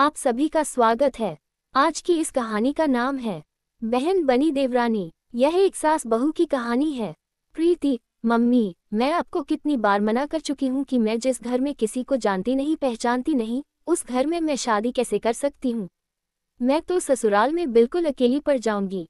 आप सभी का स्वागत है आज की इस कहानी का नाम है बहन बनी देवरानी यह एक सास बहू की कहानी है प्रीति मम्मी मैं आपको कितनी बार मना कर चुकी हूँ कि मैं जिस घर में किसी को जानती नहीं पहचानती नहीं उस घर में मैं शादी कैसे कर सकती हूँ मैं तो ससुराल में बिल्कुल अकेली पड़ जाऊंगी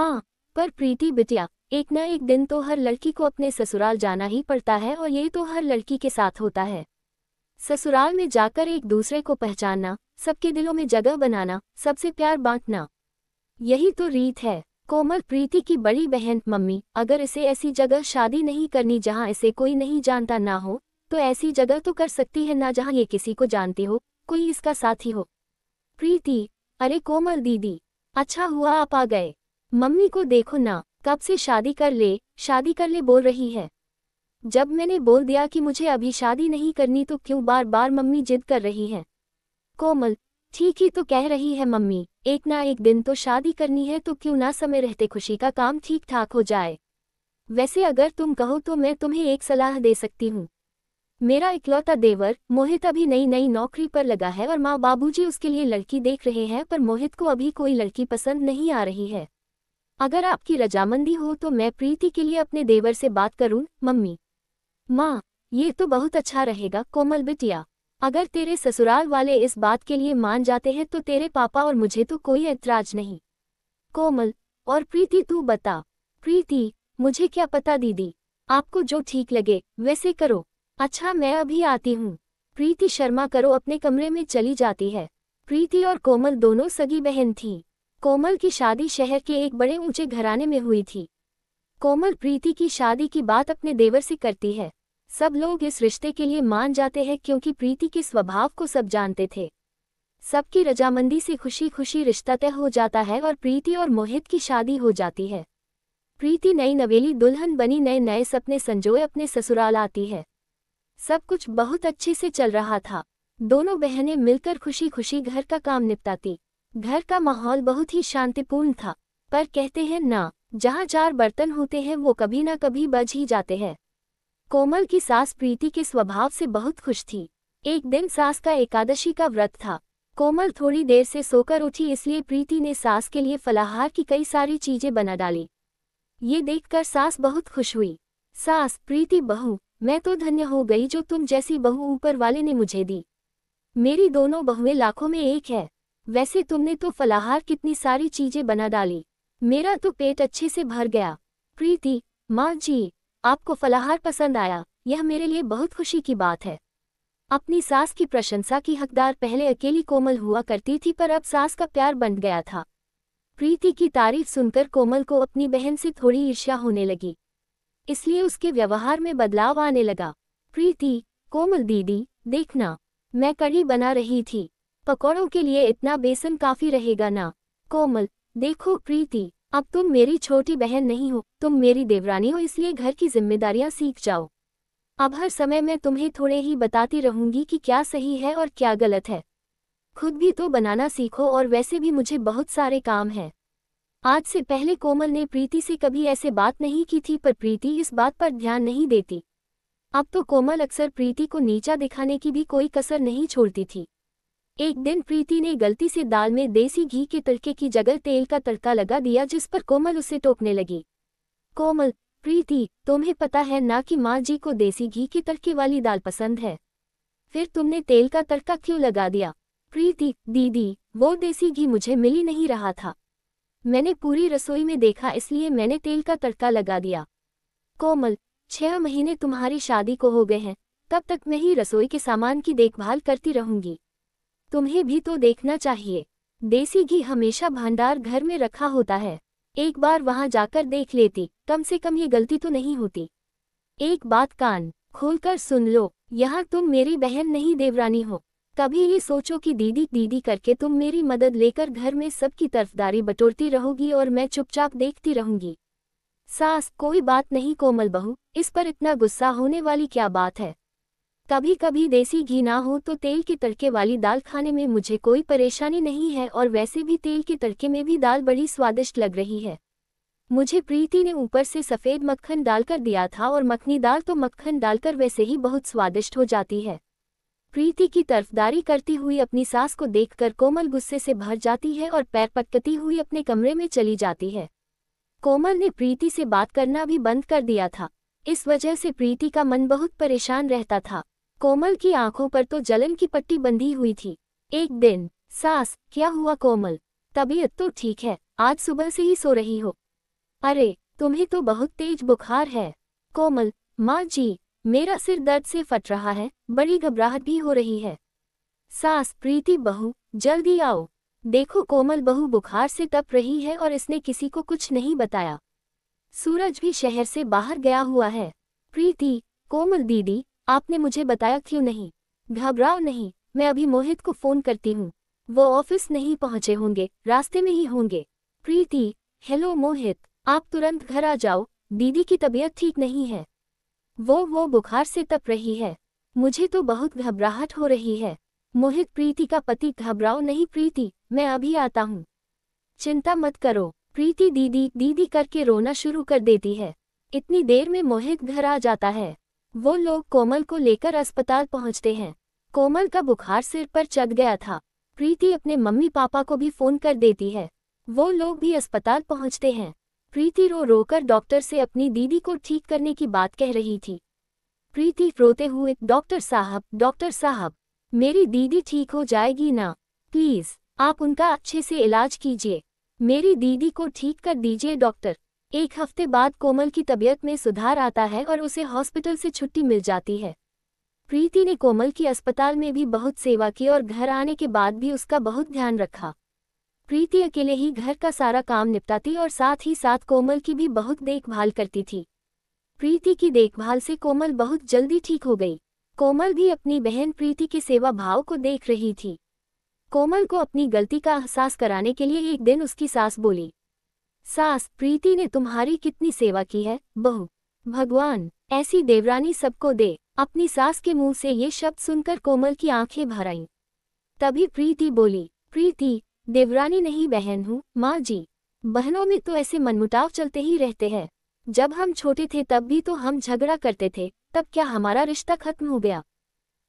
माँ पर प्रीति बिटिया एक न एक दिन तो हर लड़की को अपने ससुराल जाना ही पड़ता है और ये तो हर लड़की के साथ होता है ससुराल में जाकर एक दूसरे को पहचानना सबके दिलों में जगह बनाना सबसे प्यार बांटना यही तो रीत है कोमल प्रीति की बड़ी बहन मम्मी अगर इसे ऐसी जगह शादी नहीं करनी जहाँ इसे कोई नहीं जानता ना हो तो ऐसी जगह तो कर सकती है ना जहाँ ये किसी को जानती हो कोई इसका साथी हो प्रीति अरे कोमल दीदी अच्छा हुआ आप आ गए मम्मी को देखो ना कब से शादी कर ले शादी कर ले बोल रही है जब मैंने बोल दिया कि मुझे अभी शादी नहीं करनी तो क्यों बार बार मम्मी जिद कर रही हैं कोमल ठीक ही तो कह रही है मम्मी एक ना एक दिन तो शादी करनी है तो क्यों ना समय रहते खुशी का काम ठीक ठाक हो जाए वैसे अगर तुम कहो तो मैं तुम्हें एक सलाह दे सकती हूँ मेरा इकलौता देवर मोहित अभी नई नई नौकरी पर लगा है और माँ बाबूजी उसके लिए लड़की देख रहे हैं पर मोहित को अभी कोई लड़की पसंद नहीं आ रही है अगर आपकी रजामंदी हो तो मैं प्रीति के लिए अपने देवर से बात करूँ मम्मी माँ ये तो बहुत अच्छा रहेगा कोमल बिटिया अगर तेरे ससुराल वाले इस बात के लिए मान जाते हैं तो तेरे पापा और मुझे तो कोई ऐतराज नहीं कोमल और प्रीति तू बता प्रीति मुझे क्या पता दीदी आपको जो ठीक लगे वैसे करो अच्छा मैं अभी आती हूँ प्रीति शर्मा करो अपने कमरे में चली जाती है प्रीति और कोमल दोनों सगी बहन थीं कोमल की शादी शहर के एक बड़े ऊंचे घराने में हुई थी कोमल प्रीति की शादी की बात अपने देवर से करती है सब लोग इस रिश्ते के लिए मान जाते हैं क्योंकि प्रीति के स्वभाव को सब जानते थे सबकी रजामंदी से खुशी खुशी रिश्ता तय हो जाता है और प्रीति और मोहित की शादी हो जाती है प्रीति नई नवेली दुल्हन बनी नए नए सपने संजोए अपने ससुराल आती है सब कुछ बहुत अच्छे से चल रहा था दोनों बहनें मिलकर खुशी खुशी घर का काम निपटाती घर का माहौल बहुत ही शांतिपूर्ण था पर कहते हैं ना जहाँ चार बर्तन होते हैं वो कभी ना कभी बज ही जाते हैं कोमल की सास प्रीति के स्वभाव से बहुत खुश थी एक दिन सास का एकादशी का व्रत था कोमल थोड़ी देर से सोकर उठी इसलिए प्रीति ने सास के लिए फलाहार की कई सारी चीजें बना डाली ये देखकर सास बहुत खुश हुई सास प्रीति बहू मैं तो धन्य हो गई जो तुम जैसी बहू ऊपर वाले ने मुझे दी मेरी दोनों बहुएं लाखों में एक है वैसे तुमने तो फलाहार कितनी सारी चीजें बना डाली मेरा तो पेट अच्छे से भर गया प्रीति माँ जी आपको फलाहार पसंद आया यह मेरे लिए बहुत खुशी की बात है अपनी सास की प्रशंसा की हकदार पहले अकेली कोमल हुआ करती थी पर अब सास का प्यार बन गया था प्रीति की तारीफ सुनकर कोमल को अपनी बहन से थोड़ी ईर्ष्या होने लगी इसलिए उसके व्यवहार में बदलाव आने लगा प्रीति कोमल दीदी देखना मैं कड़ी बना रही थी पकौड़ों के लिए इतना बेसन काफ़ी रहेगा ना कोमल देखो प्रीति अब तुम मेरी छोटी बहन नहीं हो तुम मेरी देवरानी हो इसलिए घर की जिम्मेदारियां सीख जाओ अब हर समय मैं तुम्हें थोड़े ही बताती रहूंगी कि क्या सही है और क्या गलत है खुद भी तो बनाना सीखो और वैसे भी मुझे बहुत सारे काम हैं आज से पहले कोमल ने प्रीति से कभी ऐसे बात नहीं की थी पर प्रीति इस बात पर ध्यान नहीं देती अब तो कोमल अक्सर प्रीति को नीचा दिखाने की भी कोई कसर नहीं छोड़ती थी एक दिन प्रीति ने गलती से दाल में देसी घी के तड़के की जगह तेल का तड़का लगा दिया जिस पर कोमल उसे टोकने लगी कोमल प्रीति तुम्हें पता है ना कि माँ जी को देसी घी के तड़के वाली दाल पसंद है फिर तुमने तेल का तड़का क्यों लगा दिया प्रीति दीदी वो देसी घी मुझे मिल ही नहीं रहा था मैंने पूरी रसोई में देखा इसलिए मैंने तेल का तड़का लगा दिया कोमल छह महीने तुम्हारी शादी को हो गए हैं तब तक मैं ही रसोई के सामान की देखभाल करती रहूंगी तुम्हें भी तो देखना चाहिए देसी घी हमेशा भंडार घर में रखा होता है एक बार वहां जाकर देख लेती कम से कम ये गलती तो नहीं होती एक बात कान खोलकर सुन लो यहाँ तुम मेरी बहन नहीं देवरानी हो कभी ये सोचो कि दीदी दीदी करके तुम मेरी मदद लेकर घर में सबकी तरफदारी बटोरती रहोगी और मैं चुपचाप देखती रहूंगी सास कोई बात नहीं कोमल बहू इस पर इतना गुस्सा होने वाली क्या बात है कभी कभी देसी घी ना हो तो तेल के तड़के वाली दाल खाने में मुझे कोई परेशानी नहीं है और वैसे भी तेल के तड़के में भी दाल बड़ी स्वादिष्ट लग रही है मुझे प्रीति ने ऊपर से सफ़ेद मक्खन डालकर दिया था और मखनी दाल तो मक्खन डालकर वैसे ही बहुत स्वादिष्ट हो जाती है प्रीति की तरफदारी करती हुई अपनी सास को देखकर कोमल गुस्से से भर जाती है और पैर पटकती हुई अपने कमरे में चली जाती है कोमल ने प्रीति से बात करना भी बंद कर दिया था इस वजह से प्रीति का मन बहुत परेशान रहता था कोमल की आंखों पर तो जलन की पट्टी बंधी हुई थी एक दिन सास क्या हुआ कोमल तबीयत तो ठीक है आज सुबह से ही सो रही हो अरे तुम्हें तो बहुत तेज बुखार है कोमल माँ जी मेरा सिर दर्द से फट रहा है बड़ी घबराहट भी हो रही है सास प्रीति बहू जल्दी आओ देखो कोमल बहू बुखार से तप रही है और इसने किसी को कुछ नहीं बताया सूरज भी शहर से बाहर गया हुआ है प्रीति कोमल दीदी आपने मुझे बताया क्यों नहीं घबराओ नहीं मैं अभी मोहित को फोन करती हूँ वो ऑफिस नहीं पहुँचे होंगे रास्ते में ही होंगे प्रीति हेलो मोहित आप तुरंत घर आ जाओ दीदी की तबीयत ठीक नहीं है वो वो बुखार से तप रही है मुझे तो बहुत घबराहट हो रही है मोहित प्रीति का पति घबराओ नहीं प्रीति मैं अभी आता हूँ चिंता मत करो प्रीति दीदी दीदी करके रोना शुरू कर देती है इतनी देर में मोहित घर आ जाता है वो लोग कोमल को लेकर अस्पताल पहुंचते हैं कोमल का बुखार सिर पर चढ़ गया था प्रीति अपने मम्मी पापा को भी फोन कर देती है वो लोग भी अस्पताल पहुंचते हैं प्रीति रो रोकर डॉक्टर से अपनी दीदी को ठीक करने की बात कह रही थी प्रीति रोते हुए डॉक्टर साहब डॉक्टर साहब मेरी दीदी ठीक हो जाएगी ना प्लीज़ आप उनका अच्छे से इलाज कीजिए मेरी दीदी को ठीक कर दीजिए डॉक्टर एक हफ्ते बाद कोमल की तबीयत में सुधार आता है और उसे हॉस्पिटल से छुट्टी मिल जाती है प्रीति ने कोमल की अस्पताल में भी बहुत सेवा की और घर आने के बाद भी उसका बहुत ध्यान रखा प्रीति अकेले ही घर का सारा काम निपटाती और साथ ही साथ कोमल की भी बहुत देखभाल करती थी प्रीति की देखभाल से कोमल बहुत जल्दी ठीक हो गई कोमल भी अपनी बहन प्रीति के सेवा भाव को देख रही थी कोमल को अपनी गलती का एहसास कराने के लिए एक दिन उसकी सास बोली सास प्रीति ने तुम्हारी कितनी सेवा की है बहू भगवान ऐसी देवरानी सबको दे अपनी सास के मुंह से ये शब्द सुनकर कोमल की आंखें भर आईं तभी प्रीति बोली प्रीति देवरानी नहीं बहन हूँ माँ जी बहनों में तो ऐसे मनमुटाव चलते ही रहते हैं जब हम छोटे थे तब भी तो हम झगड़ा करते थे तब क्या हमारा रिश्ता खत्म हो गया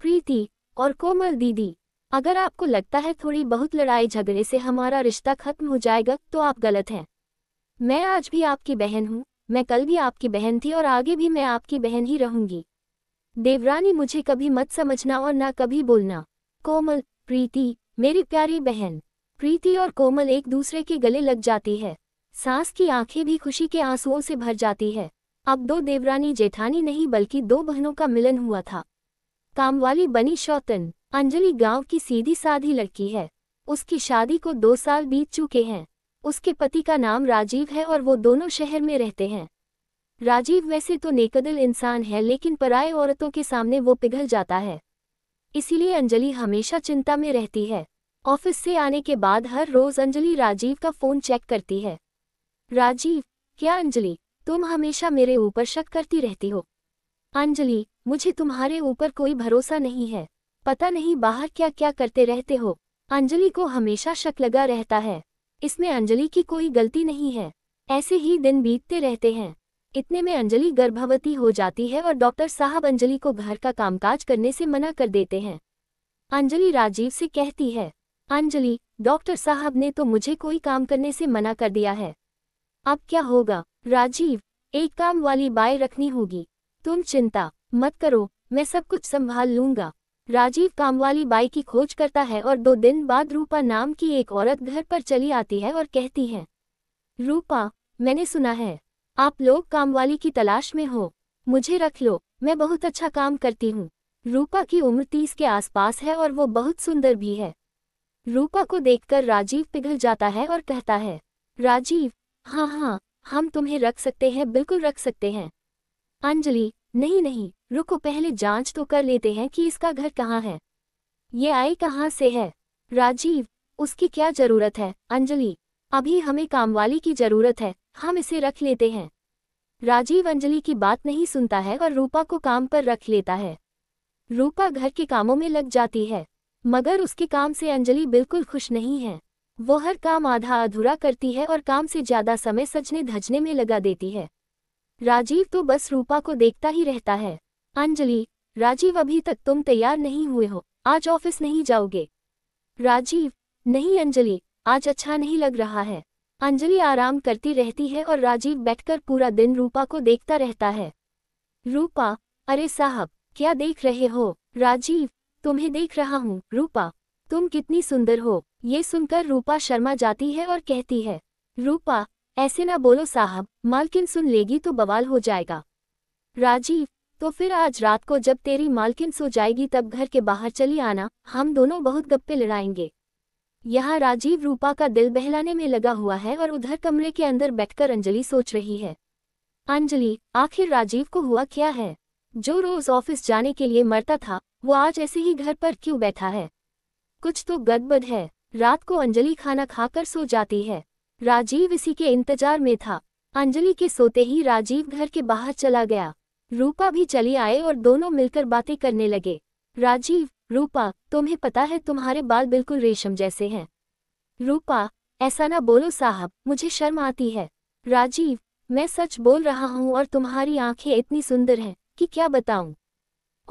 प्रीति और कोमल दीदी अगर आपको लगता है थोड़ी बहुत लड़ाई झगड़े से हमारा रिश्ता खत्म हो जाएगा तो आप गलत हैं मैं आज भी आपकी बहन हूँ मैं कल भी आपकी बहन थी और आगे भी मैं आपकी बहन ही रहूंगी देवरानी मुझे कभी मत समझना और ना कभी बोलना कोमल प्रीति मेरी प्यारी बहन प्रीति और कोमल एक दूसरे के गले लग जाती है सास की आंखें भी खुशी के आंसुओं से भर जाती है अब दो देवरानी जेठानी नहीं बल्कि दो बहनों का मिलन हुआ था कामवाली बनी शौतन अंजलि गांव की सीधी साधी लड़की है उसकी शादी को दो साल बीत चुके हैं उसके पति का नाम राजीव है और वो दोनों शहर में रहते हैं राजीव वैसे तो नेकदल इंसान है लेकिन पराए औरतों के सामने वो पिघल जाता है इसीलिए अंजलि हमेशा चिंता में रहती है ऑफिस से आने के बाद हर रोज अंजलि राजीव का फोन चेक करती है राजीव क्या अंजलि तुम हमेशा मेरे ऊपर शक करती रहती हो अंजलि मुझे तुम्हारे ऊपर कोई भरोसा नहीं है पता नहीं बाहर क्या क्या करते रहते हो अंजलि को हमेशा शक लगा रहता है इसमें अंजलि की कोई गलती नहीं है ऐसे ही दिन बीतते रहते हैं इतने में अंजलि गर्भवती हो जाती है और डॉक्टर साहब अंजलि को घर का कामकाज करने से मना कर देते हैं अंजलि राजीव से कहती है अंजलि डॉक्टर साहब ने तो मुझे कोई काम करने से मना कर दिया है अब क्या होगा राजीव एक काम वाली बाय रखनी होगी तुम चिंता मत करो मैं सब कुछ संभाल लूंगा राजीव कामवाली बाई की खोज करता है और दो दिन बाद रूपा नाम की एक औरत घर पर चली आती है और कहती है रूपा मैंने सुना है आप लोग कामवाली की तलाश में हो मुझे रख लो मैं बहुत अच्छा काम करती हूँ रूपा की उम्र तीस के आसपास है और वो बहुत सुंदर भी है रूपा को देखकर राजीव पिघल जाता है और कहता है राजीव हाँ हाँ हम तुम्हें रख सकते हैं बिल्कुल रख सकते हैं अंजलि नहीं नहीं रुको पहले जांच तो कर लेते हैं कि इसका घर कहाँ है ये आई कहाँ से है राजीव उसकी क्या जरूरत है अंजलि अभी हमें कामवाली की जरूरत है हम इसे रख लेते हैं राजीव अंजलि की बात नहीं सुनता है और रूपा को काम पर रख लेता है रूपा घर के कामों में लग जाती है मगर उसके काम से अंजलि बिल्कुल खुश नहीं है वो हर काम आधा अधूरा करती है और काम से ज़्यादा समय सजने धजने में लगा देती है राजीव तो बस रूपा को देखता ही रहता है अंजलि राजीव अभी तक तुम तैयार नहीं हुए हो आज ऑफिस नहीं जाओगे राजीव नहीं अंजलि आज अच्छा नहीं लग रहा है अंजलि आराम करती रहती है और राजीव बैठकर पूरा दिन रूपा को देखता रहता है रूपा अरे साहब क्या देख रहे हो राजीव तुम्हें देख रहा हूँ रूपा तुम कितनी सुंदर हो ये सुनकर रूपा शर्मा जाती है और कहती है रूपा ऐसे ना बोलो साहब मालकिन सुन लेगी तो बवाल हो जाएगा राजीव तो फिर आज रात को जब तेरी मालकिन सो जाएगी तब घर के बाहर चली आना हम दोनों बहुत गप्पे लड़ाएंगे यहाँ राजीव रूपा का दिल बहलाने में लगा हुआ है और उधर कमरे के अंदर बैठकर अंजलि सोच रही है अंजलि आखिर राजीव को हुआ क्या है जो रोज ऑफिस जाने के लिए मरता था वो आज ऐसे ही घर पर क्यों बैठा है कुछ तो गदबद है रात को अंजलि खाना खाकर सो जाती है राजीव इसी के इंतजार में था अंजलि के सोते ही राजीव घर के बाहर चला गया रूपा भी चली आए और दोनों मिलकर बातें करने लगे राजीव रूपा तुम्हें पता है तुम्हारे बाल बिल्कुल रेशम जैसे हैं रूपा ऐसा ना बोलो साहब मुझे शर्म आती है राजीव मैं सच बोल रहा हूँ और तुम्हारी आंखें इतनी सुंदर हैं कि क्या बताऊं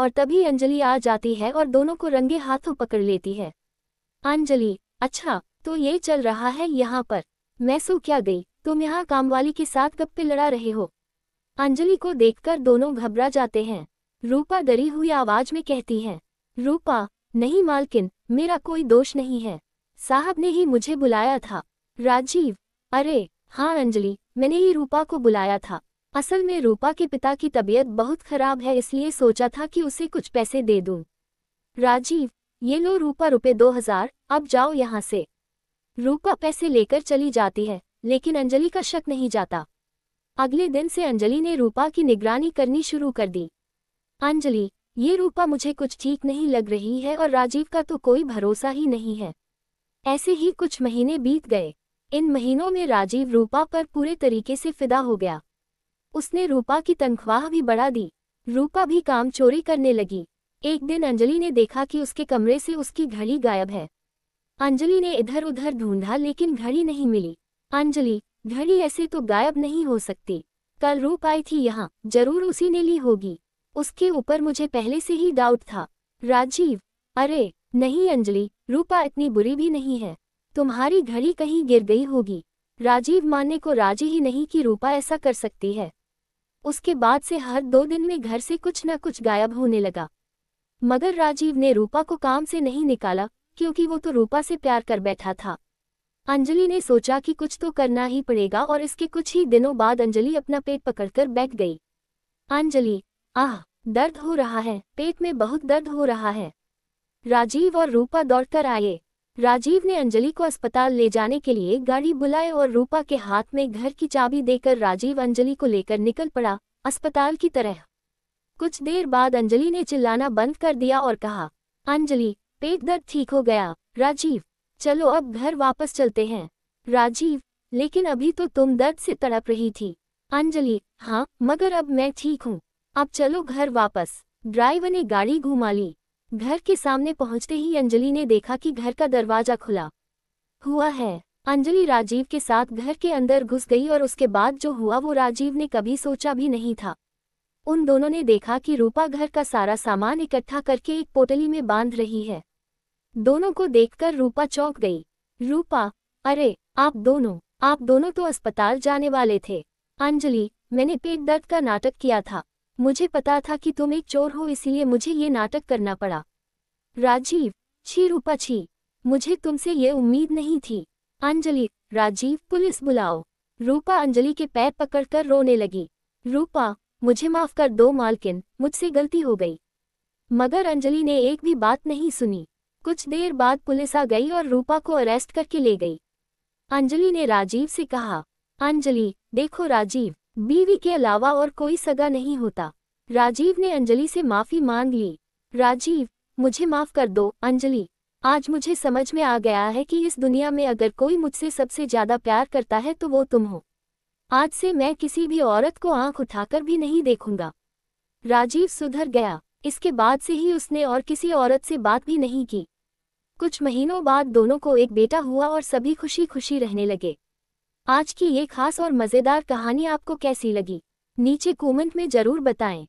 और तभी अंजलि आ जाती है और दोनों को रंगे हाथों पकड़ लेती है अंजलि अच्छा तो ये चल रहा है यहाँ पर मैं सो क्या गई तुम यहाँ कामवाली के साथ पे लड़ा रहे हो अंजलि को देखकर दोनों घबरा जाते हैं रूपा डरी हुई आवाज में कहती है रूपा नहीं मालकिन मेरा कोई दोष नहीं है साहब ने ही मुझे बुलाया था राजीव अरे हाँ अंजलि मैंने ही रूपा को बुलाया था असल में रूपा के पिता की तबीयत बहुत खराब है इसलिए सोचा था कि उसे कुछ पैसे दे दूं। राजीव ये लो रूपा रुपए दो हजार अब जाओ यहाँ से रूपा पैसे लेकर चली जाती है लेकिन अंजलि का शक नहीं जाता अगले दिन से अंजलि ने रूपा की निगरानी करनी शुरू कर दी अंजलि ये रूपा मुझे कुछ ठीक नहीं लग रही है और राजीव का तो कोई भरोसा ही नहीं है ऐसे ही कुछ महीने बीत गए इन महीनों में राजीव रूपा पर पूरे तरीके से फिदा हो गया उसने रूपा की तनख्वाह भी बढ़ा दी रूपा भी काम चोरी करने लगी एक दिन अंजलि ने देखा कि उसके कमरे से उसकी घड़ी गायब है अंजलि ने इधर उधर ढूंढा लेकिन घड़ी नहीं मिली अंजलि घड़ी ऐसे तो गायब नहीं हो सकती कल रो पाई थी यहाँ जरूर उसी ने ली होगी उसके ऊपर मुझे पहले से ही डाउट था राजीव अरे नहीं अंजलि रूपा इतनी बुरी भी नहीं है तुम्हारी घड़ी कहीं गिर गई होगी राजीव मानने को राजी ही नहीं कि रूपा ऐसा कर सकती है उसके बाद से हर दो दिन में घर से कुछ न कुछ गायब होने लगा मगर राजीव ने रूपा को काम से नहीं निकाला क्योंकि वो तो रूपा से प्यार कर बैठा था अंजलि ने सोचा कि कुछ तो करना ही पड़ेगा और इसके कुछ ही दिनों बाद अंजलि अपना पेट पकड़कर बैठ गई अंजलि आह दर्द हो रहा है पेट में बहुत दर्द हो रहा है राजीव और रूपा दौड़कर आए राजीव ने अंजलि को अस्पताल ले जाने के लिए गाड़ी बुलाए और रूपा के हाथ में घर की चाबी देकर राजीव अंजलि को लेकर निकल पड़ा अस्पताल की तरह कुछ देर बाद अंजलि ने चिल्लाना बंद कर दिया और कहा अंजलि पेट दर्द ठीक हो गया राजीव चलो अब घर वापस चलते हैं राजीव लेकिन अभी तो तुम दर्द से तड़प रही थी अंजलि हाँ मगर अब मैं ठीक हूँ अब चलो घर वापस ड्राइवर ने गाड़ी घुमा ली घर के सामने पहुंचते ही अंजलि ने देखा कि घर का दरवाजा खुला हुआ है अंजलि राजीव के साथ घर के अंदर घुस गई और उसके बाद जो हुआ वो राजीव ने कभी सोचा भी नहीं था उन दोनों ने देखा कि रूपा घर का सारा सामान इकट्ठा करके एक पोटली में बांध रही है दोनों को देखकर रूपा चौंक गई रूपा अरे आप दोनों आप दोनों तो अस्पताल जाने वाले थे अंजलि मैंने पेट दर्द का नाटक किया था मुझे पता था कि तुम एक चोर हो इसलिए मुझे ये नाटक करना पड़ा राजीव छी रूपा छी मुझे तुमसे ये उम्मीद नहीं थी अंजलि राजीव पुलिस बुलाओ रूपा अंजलि के पैर पकड़कर रोने लगी रूपा मुझे माफ कर दो मालकिन मुझसे गलती हो गई मगर अंजलि ने एक भी बात नहीं सुनी कुछ देर बाद पुलिस आ गई और रूपा को अरेस्ट करके ले गई अंजलि ने राजीव से कहा अंजलि देखो राजीव बीवी के अलावा और कोई सगा नहीं होता राजीव ने अंजलि से माफी मांग ली राजीव मुझे माफ कर दो अंजलि आज मुझे समझ में आ गया है कि इस दुनिया में अगर कोई मुझसे सबसे ज्यादा प्यार करता है तो वो तुम हो आज से मैं किसी भी औरत को आंख उठाकर भी नहीं देखूंगा राजीव सुधर गया इसके बाद से ही उसने और किसी औरत से बात भी नहीं की कुछ महीनों बाद दोनों को एक बेटा हुआ और सभी खुशी खुशी रहने लगे आज की ये खास और मज़ेदार कहानी आपको कैसी लगी नीचे कमेंट में ज़रूर बताएं